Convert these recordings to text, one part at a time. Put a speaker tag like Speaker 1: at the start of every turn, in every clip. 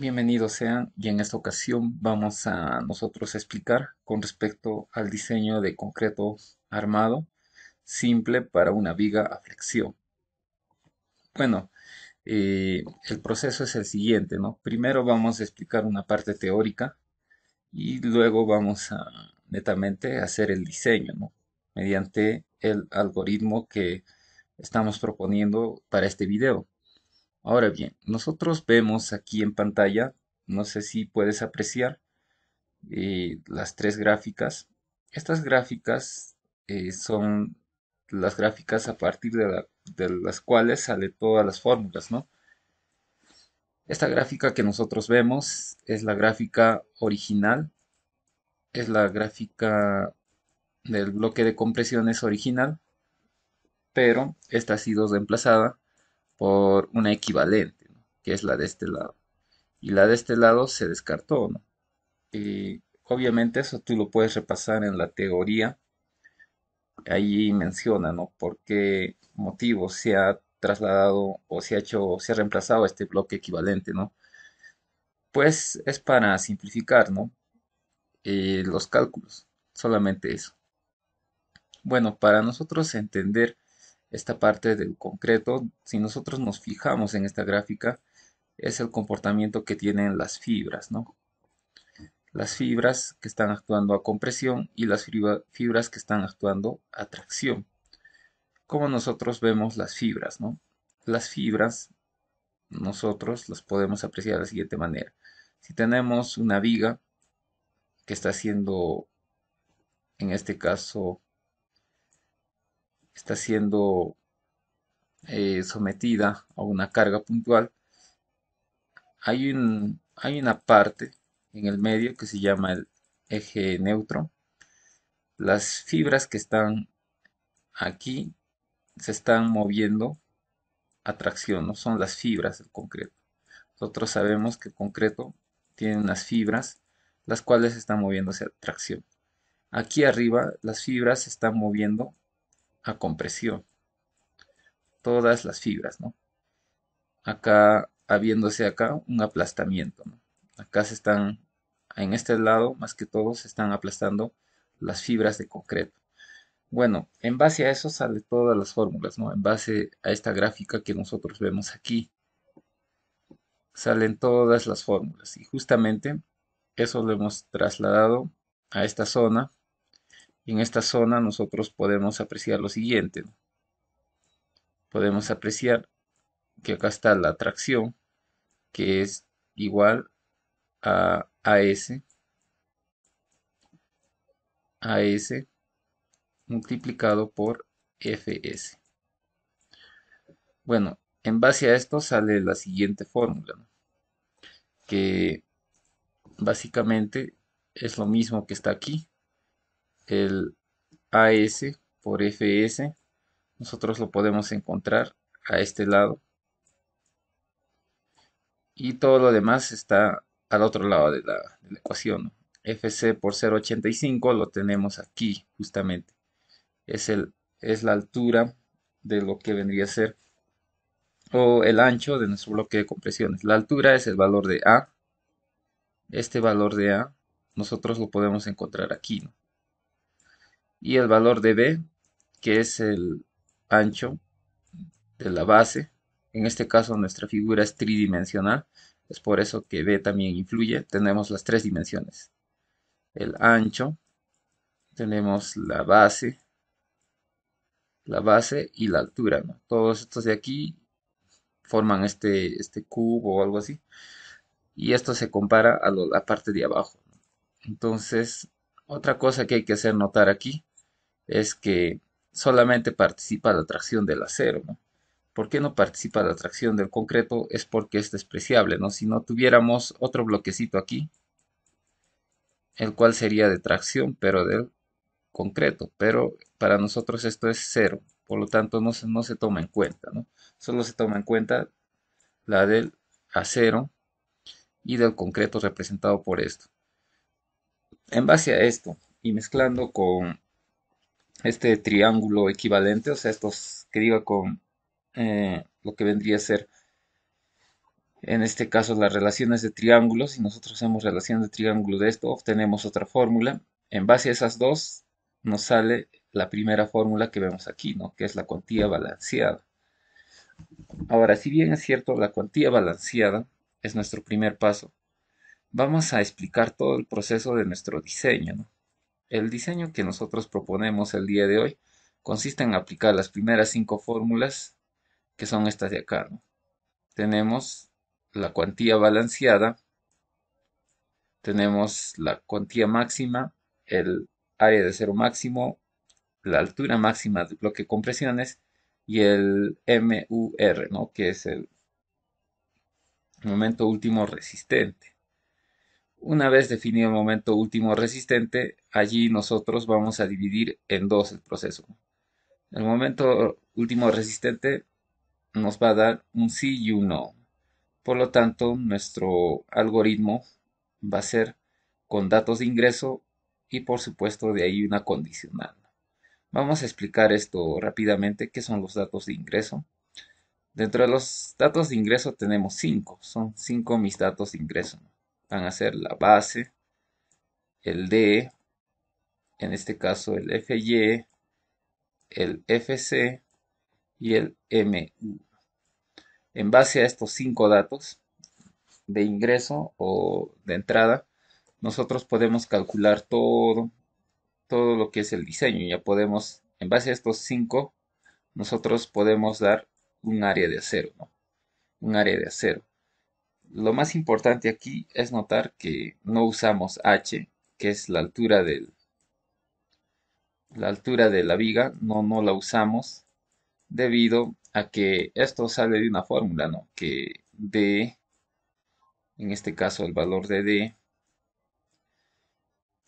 Speaker 1: Bienvenidos sean y en esta ocasión vamos a nosotros explicar con respecto al diseño de concreto armado simple para una viga a flexión. Bueno, eh, el proceso es el siguiente, ¿no? Primero vamos a explicar una parte teórica y luego vamos a netamente hacer el diseño, ¿no? Mediante el algoritmo que estamos proponiendo para este video. Ahora bien, nosotros vemos aquí en pantalla, no sé si puedes apreciar, eh, las tres gráficas. Estas gráficas eh, son las gráficas a partir de, las cuales sale todas las fórmulas, ¿no? Esta gráfica que nosotros vemos es la gráfica original, es la gráfica del bloque de compresiones original, pero esta ha sido reemplazada por una equivalente, que es la de este lado. Y la de este lado se descartó. ¿no? Y obviamente eso tú lo puedes repasar en la teoría. Ahí menciona ¿no? por qué motivo se ha trasladado o se ha hecho, o se ha reemplazado este bloque equivalente, ¿no? Pues es para simplificar, ¿no? Eh, los cálculos, solamente eso. Bueno, para nosotros entender esta parte del concreto, si nosotros nos fijamos en esta gráfica, es el comportamiento que tienen las fibras, ¿no? Las fibras que están actuando a compresión y las fibras que están actuando a tracción. Como nosotros vemos las fibras, ¿no? Las fibras nosotros las podemos apreciar de la siguiente manera. Si tenemos una viga que está siendo, en este caso, está siendo eh, sometida a una carga puntual, hay, un, hay una parte en el medio que se llama el eje neutro. Las fibras que están aquí se están moviendo a tracción, no son las fibras del concreto. Nosotros sabemos que el concreto tiene unas fibras las cuales se están moviendo hacia tracción. Aquí arriba las fibras se están moviendo a compresión. Todas las fibras, ¿no? Acá, habiéndose acá un aplastamiento, Acá se están, en este lado, más que todo, se están aplastando las fibras de concreto. Bueno, en base a eso salen todas las fórmulas, ¿no? En base a esta gráfica que nosotros vemos aquí, salen todas las fórmulas. Y justamente eso lo hemos trasladado a esta zona en esta zona nosotros podemos apreciar lo siguiente. Podemos apreciar que acá está la atracción, que es igual a AS. AS multiplicado por FS. Bueno, en base a esto sale la siguiente fórmula, que básicamente es lo mismo que está aquí, el AS por FS, nosotros lo podemos encontrar a este lado. Y todo lo demás está al otro lado de la, ecuación. FC por 0.85 lo tenemos aquí justamente. Es, el, es la altura de lo que vendría a ser o el ancho de nuestro bloque de compresiones. La altura es el valor de A. Este valor de A nosotros lo podemos encontrar aquí. ¿no? y el valor de b, que es el ancho de la base. En este caso nuestra figura es tridimensional, es por eso que b también influye. Tenemos las tres dimensiones. El ancho, tenemos la base, la base y la altura. Todos estos de aquí forman este, este cubo o algo así. Y esto se compara a la parte de abajo. Entonces, otra cosa que hay que hacer notar aquí es que solamente participa la tracción del acero. ¿no? ¿Por qué no participa la tracción del concreto? Es porque es despreciable. ¿no? Si no tuviéramos otro bloquecito aquí, el cual sería de tracción, pero del concreto. Pero para nosotros esto es cero. Por lo tanto, no se, no se toma en cuenta. ¿no? Solo se toma en cuenta la del acero y del concreto representado por esto. En base a esto, y mezclando con este triángulo equivalente, o sea, esto que diga con eh, lo que vendría a ser en este caso las relaciones de triángulos, si nosotros hacemos relación de triángulo de esto, obtenemos otra fórmula. En base a esas dos nos sale la primera fórmula que vemos aquí, ¿no? que es la cuantía balanceada. Ahora, si bien es cierto, la cuantía balanceada es nuestro primer paso, vamos a explicar todo el proceso de nuestro diseño. ¿no? El diseño que nosotros proponemos el día de hoy consiste en aplicar las primeras cinco fórmulas que son estas de acá. Tenemos la cuantía balanceada, tenemos la cuantía máxima, el área de cero máximo, la altura máxima del bloque de compresiones y el MUR, ¿no? que es el momento último resistente. Una vez definido el momento último resistente, allí nosotros vamos a dividir en dos el proceso. El momento último resistente nos va a dar un sí y un no. Por lo tanto, nuestro algoritmo va a ser con datos de ingreso y por supuesto de ahí una condicional. Vamos a explicar esto rápidamente, qué son los datos de ingreso. Dentro de los datos de ingreso tenemos cinco, son cinco mis datos de ingreso van a ser la base, el D, en este caso el FY, e, el FC y el MU. En base a estos cinco datos de ingreso o de entrada, nosotros podemos calcular todo, todo lo que es el diseño. Ya podemos, en base a estos cinco, nosotros podemos dar un área de acero, Un área de acero. Lo más importante aquí es notar que no usamos h, que es la altura la altura de la viga, no, no la usamos debido a que esto sale de una fórmula, ¿no? Que d, en este caso el valor de d,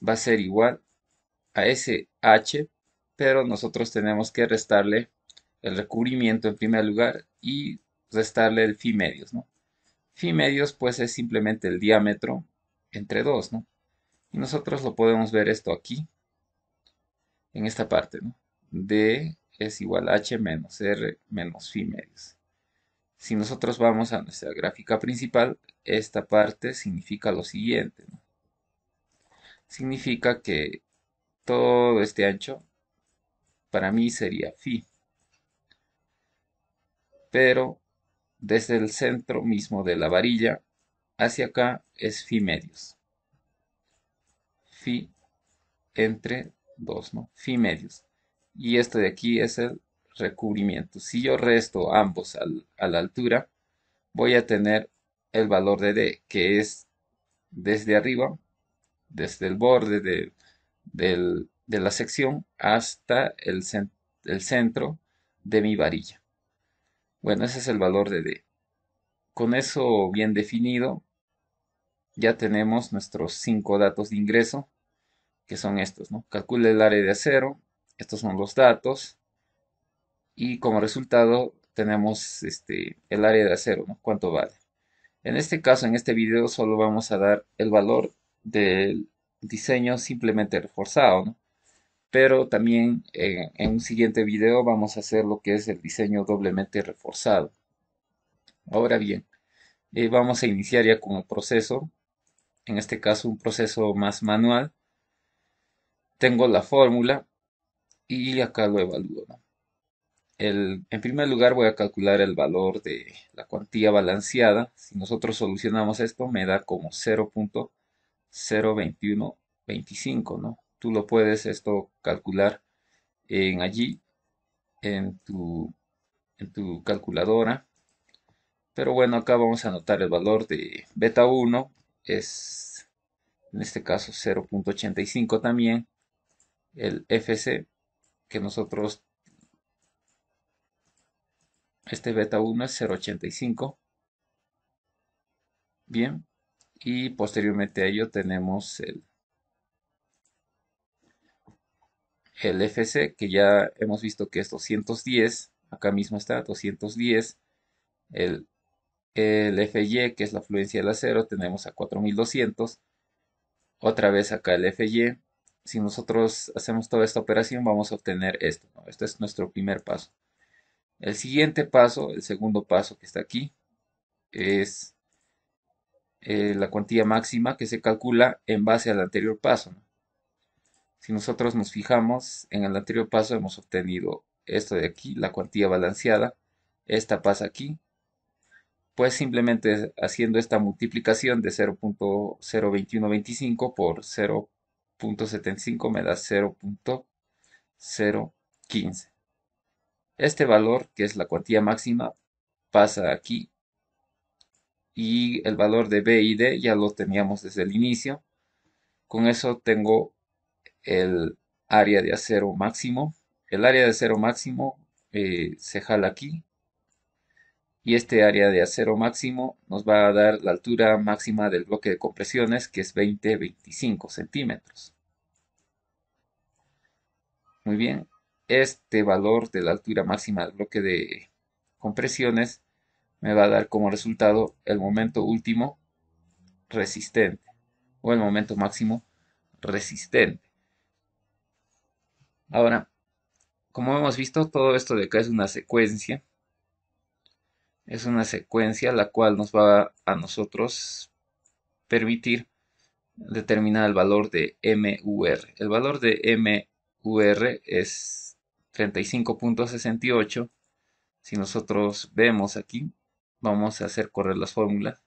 Speaker 1: va a ser igual a ese h, pero nosotros tenemos que restarle el recubrimiento en primer lugar y restarle el phi medios, ¿no? Phi medios pues es simplemente el diámetro entre dos, ¿no? Y nosotros lo podemos ver esto aquí, en esta parte, ¿no? D es igual a H menos R menos phi medios. Si nosotros vamos a nuestra gráfica principal, esta parte significa lo siguiente. ¿no? Significa que todo este ancho para mí sería phi. Pero desde el centro mismo de la varilla hacia acá es Fi medios. Fi entre 2, ¿no? Fi medios. Y esto de aquí es el recubrimiento. Si yo resto ambos a la altura, voy a tener el valor de D, que es desde arriba, desde el borde de, la sección hasta el centro de mi varilla. Bueno, ese es el valor de D. Con eso bien definido, ya tenemos nuestros cinco datos de ingreso, que son estos, ¿no? Calcule el área de acero, estos son los datos, y como resultado tenemos este, el área de acero, ¿no? ¿Cuánto vale? En este caso, en este video, solo vamos a dar el valor del diseño simplemente reforzado, ¿no? pero también eh, en un siguiente video vamos a hacer lo que es el diseño doblemente reforzado. Ahora bien, eh, vamos a iniciar ya con el proceso, en este caso un proceso más manual. Tengo la fórmula y acá lo evalúo. en primer lugar voy a calcular el valor de la cuantía balanceada. Si nosotros solucionamos esto me da como 0.02125, ¿no? tú lo puedes esto calcular en allí, en tu, en tu calculadora. Pero bueno, acá vamos a anotar el valor de beta 1, es en este caso 0.85 también, el FC que nosotros este beta 1 es 0.85 bien y posteriormente a ello tenemos el el FC, que ya hemos visto que es 210, acá mismo está 210, el, el FY, que es la fluencia del acero, tenemos a 4200, otra vez acá el FY, si nosotros hacemos toda esta operación vamos a obtener esto, ¿no? este es nuestro primer paso. El siguiente paso, el segundo paso que está aquí, es eh, la cuantía máxima que se calcula en base al anterior paso. ¿no? Si nosotros nos fijamos, en el anterior paso hemos obtenido esto de aquí, la cuantía balanceada, esta pasa aquí, pues simplemente haciendo esta multiplicación de 0.02125 por 0.75 me da 0.015. Este valor, que es la cuantía máxima, pasa aquí y el valor de B y D ya lo teníamos desde el inicio. Con eso tengo el área de acero máximo. El área de acero máximo eh, se jala aquí y este área de acero máximo nos va a dar la altura máxima del bloque de compresiones que es 20-25 centímetros. Muy bien, este valor de la altura máxima del bloque de compresiones me va a dar como resultado el momento último resistente o el momento máximo resistente. Ahora, como hemos visto, todo esto de acá es una secuencia. Es una secuencia la cual nos va a nosotros permitir determinar el valor de MUR. El valor de MUR es 35.68. Si nosotros vemos aquí, vamos a hacer correr las fórmulas.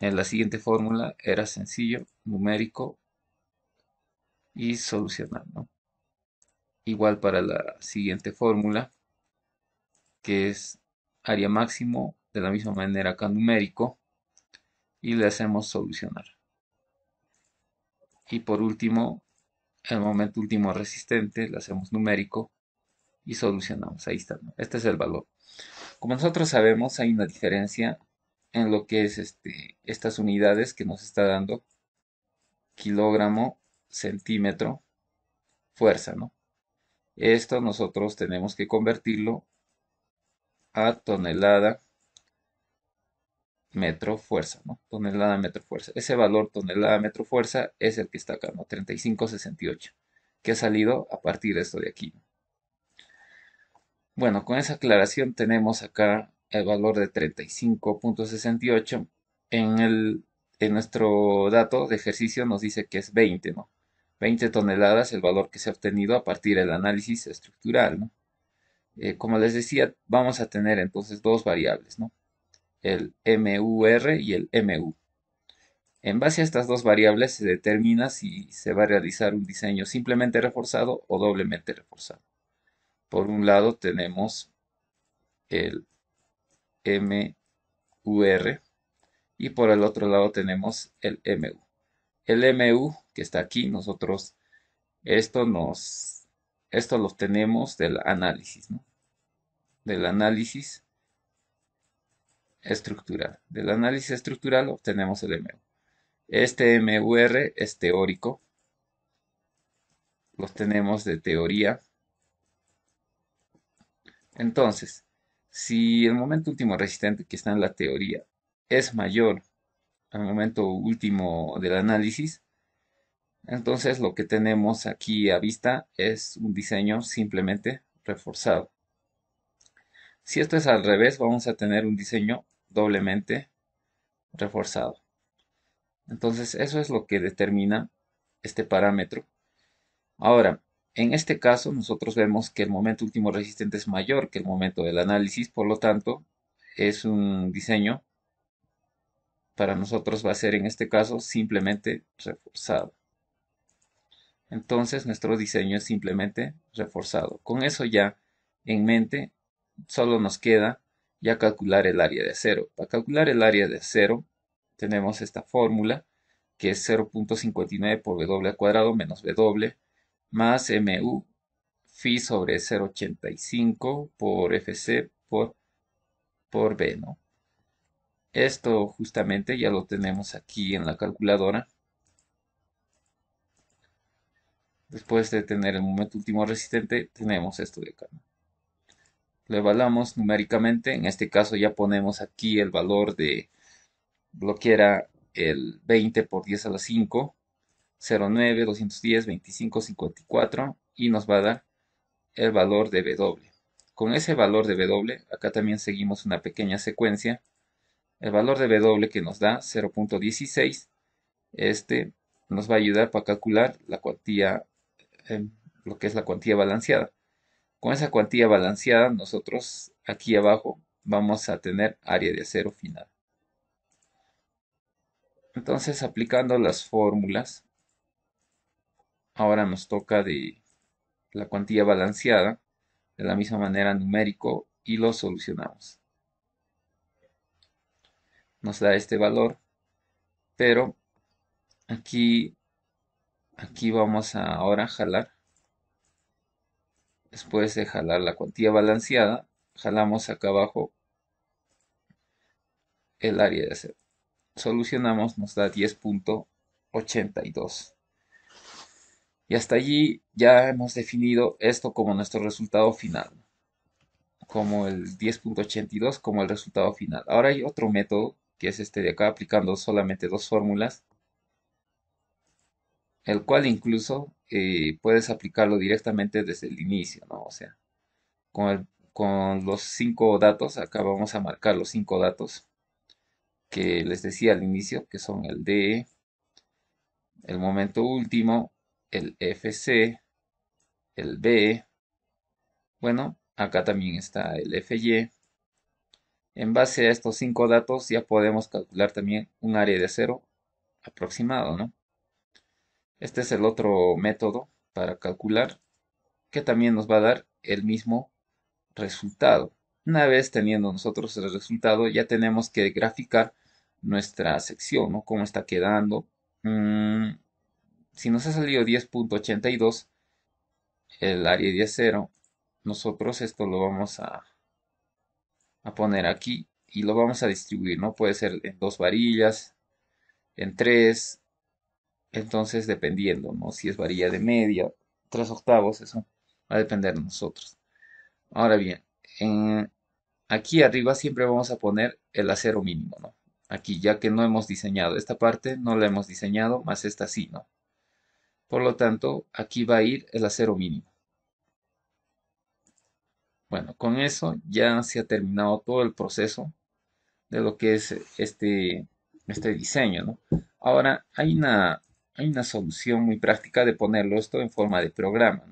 Speaker 1: En la siguiente fórmula era sencillo, numérico y solucionar. ¿no? Igual para la siguiente fórmula, que es área máximo, de la misma manera acá numérico, y le hacemos solucionar. Y por último, el momento último resistente, le hacemos numérico y solucionamos. Ahí está, ¿no? este es el valor. Como nosotros sabemos, hay una diferencia en lo que es este, estas unidades que nos está dando kilogramo centímetro fuerza, ¿no? Esto nosotros tenemos que convertirlo a tonelada metro fuerza, ¿no? Tonelada metro fuerza. Ese valor tonelada metro fuerza es el que está acá, ¿no? 3568, que ha salido a partir de esto de aquí. Bueno, con esa aclaración tenemos acá el valor de 35.68. En, el, en nuestro dato de ejercicio nos dice que es 20, ¿no? 20 toneladas el valor que se ha obtenido a partir del análisis estructural. Eh, como les decía, vamos a tener entonces dos variables, ¿no? el MUR y el MU. En base a estas dos variables se determina si se va a realizar un diseño simplemente reforzado o doblemente reforzado. Por un lado tenemos el MUR y por el otro lado tenemos el MU. El MU que está aquí, nosotros esto nos esto los tenemos del análisis, ¿no? Del análisis estructural. Del análisis estructural obtenemos el MU. Este MUR es teórico. Los tenemos de teoría. Entonces, si el momento último resistente que está en la teoría es mayor al momento último del análisis. Entonces lo que tenemos aquí a vista es un diseño simplemente reforzado. Si esto es al revés, vamos a tener un diseño doblemente reforzado. Entonces eso es lo que determina este parámetro. Ahora, en este caso nosotros vemos que el momento último resistente es mayor que el momento del análisis, por lo tanto es un diseño para nosotros va a ser en este caso simplemente reforzado. Entonces nuestro diseño es simplemente reforzado. Con eso ya en mente, solo nos queda ya calcular el área de acero. Para calcular el área de acero, tenemos esta fórmula que es 0.59 por W al cuadrado menos W más MU phi sobre 0.85 por FC por, por B, esto justamente ya lo tenemos aquí en la calculadora. Después de tener el momento último resistente, tenemos esto de acá. Lo evaluamos numéricamente. En este caso ya ponemos aquí el valor de lo el 20 por 10 a la 5. 09, 210, 25, 54 y nos va a dar el valor de W. Con ese valor de W, acá también seguimos una pequeña secuencia el valor de W que nos da 0.16, este nos va a ayudar para calcular la cuantía, em, lo que es la cuantía balanceada. Con esa cuantía balanceada, nosotros aquí abajo vamos a tener área de acero final. Entonces, aplicando las fórmulas, ahora nos toca de la cuantía balanceada, de la misma manera numérico, y lo solucionamos nos da este valor, pero aquí, aquí vamos a ahora jalar. Después de jalar la cuantía balanceada, jalamos acá abajo el área de ser Solucionamos, nos da 10.82. Y hasta allí ya hemos definido esto como nuestro resultado final. Como el 10.82 como el resultado final. Ahora hay otro método que es este de acá, aplicando solamente dos fórmulas, el cual incluso eh, puedes aplicarlo directamente desde el inicio, ¿no? O sea, con, con los cinco datos, acá vamos a marcar los cinco datos que les decía al inicio, que son el DE, el momento último, el FC, el B. Bueno, acá también está el FY, en base a estos cinco datos ya podemos calcular también un área de cero aproximado, ¿no? Este es el otro método para calcular que también nos va a dar el mismo resultado. Una vez teniendo nosotros el resultado, ya tenemos que graficar nuestra sección, ¿no? Cómo está quedando. Mm, si nos ha salido 10.82, el área de cero, nosotros esto lo vamos a a poner aquí y lo vamos a distribuir, ¿no? Puede ser en dos varillas, en tres, entonces dependiendo, ¿no? Si es varilla de media, tres octavos, eso va a depender de nosotros. Ahora bien, en, eh, aquí arriba siempre vamos a poner el acero mínimo, ¿no? Aquí, ya que no hemos diseñado esta parte, no la hemos diseñado, más esta sí, ¿no? Por lo tanto, aquí va a ir el acero mínimo. Bueno, con eso ya se ha terminado todo el proceso de lo que es este, este diseño, ¿no? Ahora, hay una, hay una solución muy práctica de ponerlo esto en forma de programa,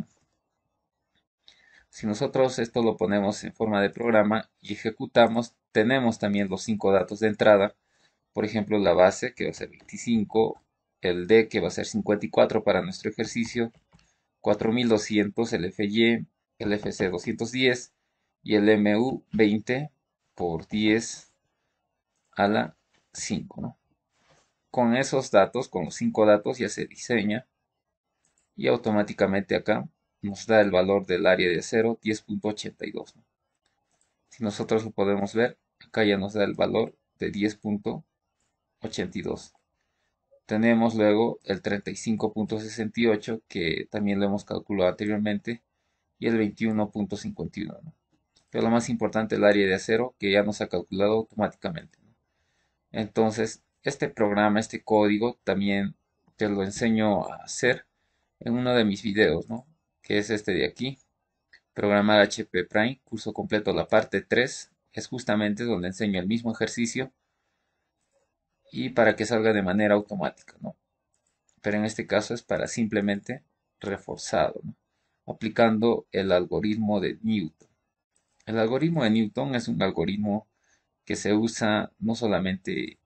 Speaker 1: Si nosotros esto lo ponemos en forma de programa y ejecutamos, tenemos también los cinco datos de entrada. Por ejemplo, la base que va a ser 25, el D que va a ser 54 para nuestro ejercicio, 4200 el FY, el FC210 y el MU20 por 10 a la 5. ¿no? Con esos datos, con los 5 datos ya se diseña y automáticamente acá nos da el valor del área de acero 10.82. ¿no? Si nosotros lo podemos ver, acá ya nos da el valor de 10.82. Tenemos luego el 35.68 que también lo hemos calculado anteriormente y el 21.51. Pero lo más importante, es el área de acero que ya nos ha calculado automáticamente. Entonces, este programa, este código, también te lo enseño a hacer en uno de mis videos, ¿no? que es este de aquí. Programar HP Prime, curso completo, la parte 3, es justamente donde enseño el mismo ejercicio y para que salga de manera automática, ¿no? Pero en este caso es para simplemente reforzado, ¿no? aplicando el algoritmo de Newton. El algoritmo de Newton es un algoritmo que se usa no solamente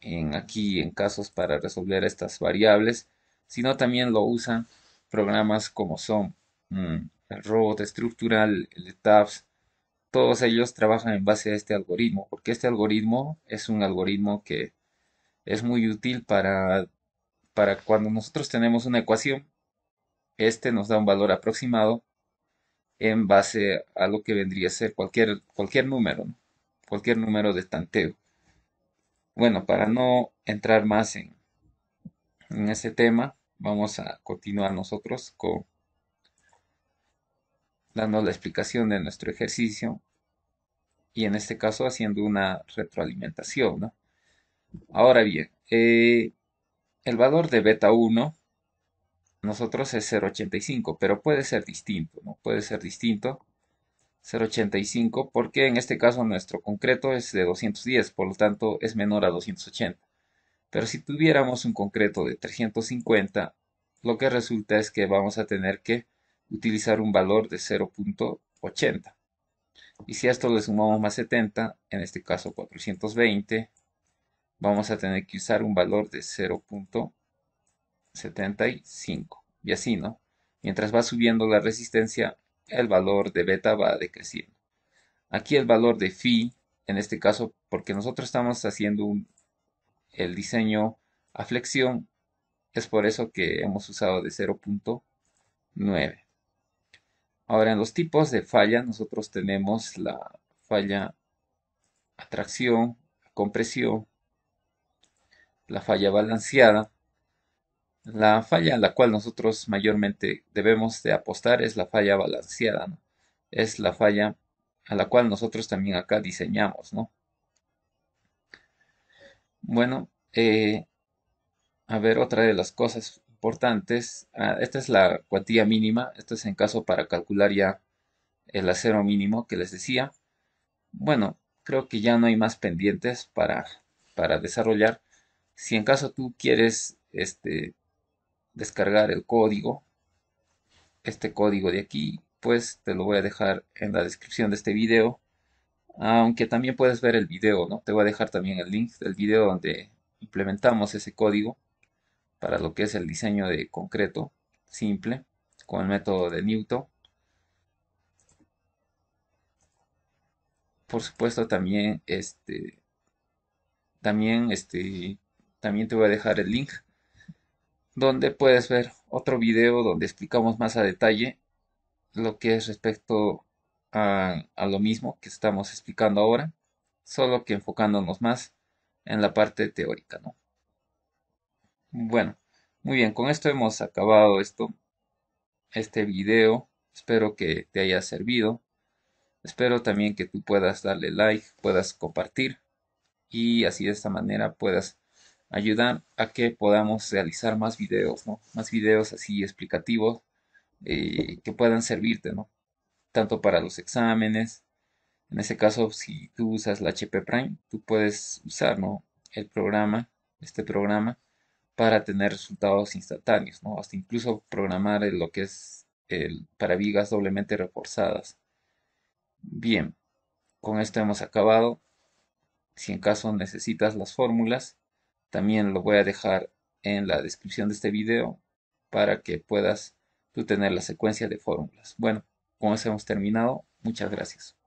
Speaker 1: en, aquí en casos para resolver estas variables, sino también lo usan programas como son mm, el robot estructural, el TAPS, todos ellos trabajan en base a este algoritmo, porque este algoritmo es un algoritmo que es muy útil para, para cuando nosotros tenemos una ecuación este nos da un valor aproximado en base a lo que vendría a ser cualquier, cualquier número, cualquier número de tanteo. Bueno, para no entrar más en, en ese tema, vamos a continuar nosotros con dando la explicación de nuestro ejercicio y en este caso haciendo una retroalimentación. Ahora bien, eh, el valor de beta 1 nosotros es 0.85, pero puede ser distinto, ¿no? Puede ser distinto 0.85 porque en este caso nuestro concreto es de 210, por lo tanto es menor a 280. Pero si tuviéramos un concreto de 350, lo que resulta es que vamos a tener que utilizar un valor de 0.80. Y si a esto le sumamos más 70, en este caso 420, vamos a tener que usar un valor de 0.80. 75 y así, ¿no? Mientras va subiendo la resistencia, el valor de beta va decreciendo. Aquí el valor de phi, en este caso, porque nosotros estamos haciendo el diseño a flexión, es por eso que hemos usado de 0.9. Ahora, en los tipos de falla, nosotros tenemos la falla atracción, compresión, la falla balanceada, la falla a la cual nosotros mayormente debemos de apostar es la falla balanceada, Es la falla a la cual nosotros también acá diseñamos, ¿no? Bueno, eh, a ver, otra de las cosas importantes, ah, esta es la cuantía mínima, esto es en caso para calcular ya el acero mínimo que les decía. Bueno, creo que ya no hay más pendientes para, para desarrollar. Si en caso tú quieres este, descargar el código, este código de aquí, pues te lo voy a dejar en la descripción de este video. Aunque también puedes ver el video, ¿no? Te voy a dejar también el link del video donde implementamos ese código para lo que es el diseño de concreto simple con el método de Newton. Por supuesto también este también este también te voy a dejar el link donde puedes ver otro video donde explicamos más a detalle lo que es respecto a, lo mismo que estamos explicando ahora, solo que enfocándonos más en la parte teórica, ¿no? Bueno, muy bien, con esto hemos acabado esto, este video. Espero que te haya servido. Espero también que tú puedas darle like, puedas compartir y así de esta manera puedas Ayudar a que podamos realizar más videos, ¿no? Más videos así explicativos eh, que puedan servirte, ¿no? Tanto para los exámenes, en ese caso, si tú usas la HP Prime, tú puedes usar, ¿no? El programa, este programa, para tener resultados instantáneos, ¿no? Hasta incluso programar lo que es el, para vigas doblemente reforzadas. Bien, con esto hemos acabado. Si en caso necesitas las fórmulas, también lo voy a dejar en la descripción de este video para que puedas tú tener la secuencia de fórmulas. Bueno, con eso hemos terminado. Muchas gracias.